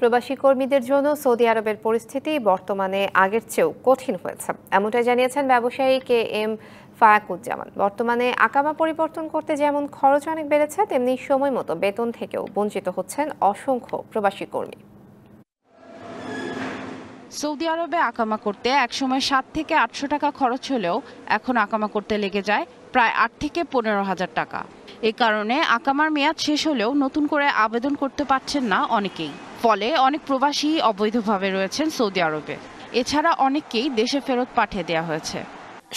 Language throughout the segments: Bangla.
প্রবাসী কর্মীদের জন্য সৌদি আরবের পরিস্থিতি বর্তমানে আগের চেয়েও কঠিন হয়েছে এমনটাই জানিয়েছেন ব্যবসায়ী কে এম ফায়াকুজ্জামান বর্তমানে আকামা পরিবর্তন করতে যেমন খরচ অনেক বেড়েছে তেমনি সময় মতো বেতন থেকেও বঞ্চিত হচ্ছেন অসংখ্য প্রবাসী কর্মী সৌদি আরবে আকামা করতে একসময় সাত থেকে আটশো টাকা খরচ হলেও এখন আকামা করতে লেগে যায় প্রায় আট থেকে পনেরো হাজার টাকা এ কারণে আকামার মেয়াদ শেষ হলেও নতুন করে আবেদন করতে পারছেন না অনেকেই ফলে অনেক প্রবাসী অবৈধভাবে রয়েছেন সৌদি আরবে এছাড়া অনেককেই দেশে ফেরত পাঠিয়ে দেওয়া হয়েছে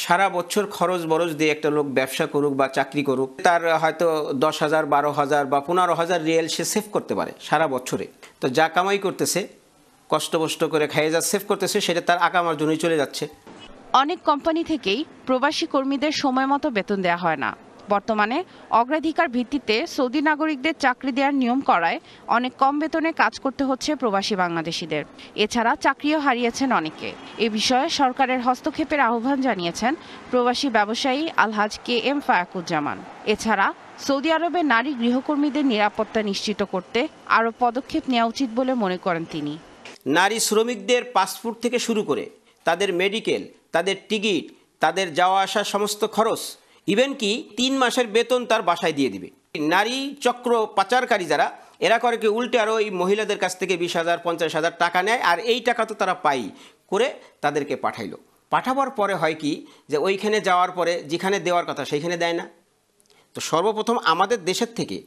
সারা বছর খরচ বরচ দিয়ে একটা লোক ব্যবসা করুক বা চাকরি করুক তার হয়তো দশ হাজার বারো হাজার বা পনেরো হাজার রিয়েল সে সেভ করতে পারে সারা বছরে তো যা কামাই করতেছে কষ্ট বষ্ট করে খাইয়ে যা সেভ করতেছে সেটা তার আকামার জন্যই চলে যাচ্ছে অনেক কোম্পানি থেকেই প্রবাসী কর্মীদের সময় মতো বেতন দেওয়া হয় না বর্তমানে অগ্রাধিকার ভিত্তিতে সৌদি নাগরিকদের চাকরি দেওয়ার নিয়ম করায় অনেক কম বেতনে কাজ করতে হচ্ছে প্রবাসী বাংলাদেশিদের এছাড়া চাকরিও হারিয়েছেন অনেকে এ বিষয়ে সরকারের হস্তক্ষেপের আহ্বান জানিয়েছেন প্রবাসী ব্যবসায়ী আলহাজ কে এম ফায়াকুজ্জামান এছাড়া সৌদি আরবে নারী গৃহকর্মীদের নিরাপত্তা নিশ্চিত করতে আরও পদক্ষেপ নেওয়া উচিত বলে মনে করেন তিনি নারী শ্রমিকদের পাসপোর্ট থেকে শুরু করে তাদের মেডিকেল তাদের টিকিট তাদের যাওয়া আসার সমস্ত খরচ ইভেন কি তিন মাসের বেতন তার বাসায় দিয়ে দিবে নারী চক্র পাচারকারী যারা এরা করে কি উল্টে আরও এই মহিলাদের কাছ থেকে বিশ হাজার পঞ্চাশ হাজার টাকা নেয় আর এই টাকা তো তারা পাই করে তাদেরকে পাঠাইলো পাঠাবার পরে হয় কি যে ওইখানে যাওয়ার পরে যেখানে দেওয়ার কথা সেইখানে দেয় না তো সর্বপ্রথম আমাদের দেশের থেকে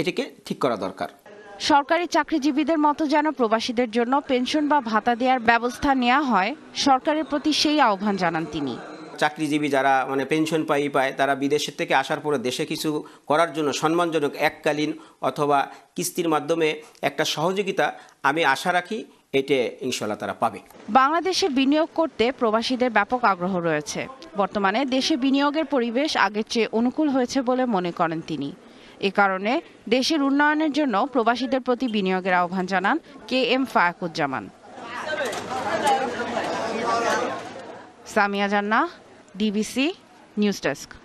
এটিকে ঠিক করা দরকার সরকারি চাকরিজীবীদের মতো যেন প্রবাসীদের জন্য পেনশন বা ভাতা দেওয়ার ব্যবস্থা নেওয়া হয় সরকারের প্রতি সেই আহ্বান জানান তিনি চাকরিজীবী যারা মানে পেনশন পাই পায় তারা বিদেশের থেকে আসার পরে দেশে কিছু করার জন্য সম্মানজনক এককালীন অথবা কিস্তির মাধ্যমে একটা সহযোগিতা আমি আশা রাখি এতে ইনশাল্লাহ তারা পাবে বাংলাদেশে বিনিয়োগ করতে প্রবাসীদের ব্যাপক আগ্রহ রয়েছে বর্তমানে দেশে বিনিয়োগের পরিবেশ আগের চেয়ে অনুকূল হয়েছে বলে মনে করেন তিনি এ কারণে দেশের উন্নয়নের জন্য প্রবাসীদের প্রতি বিনিয়োগের আহ্বান জানান কে এম ফায়াকুজ্জামান সামিয়া জান্না ডিবিসি নিউজ ডেস্ক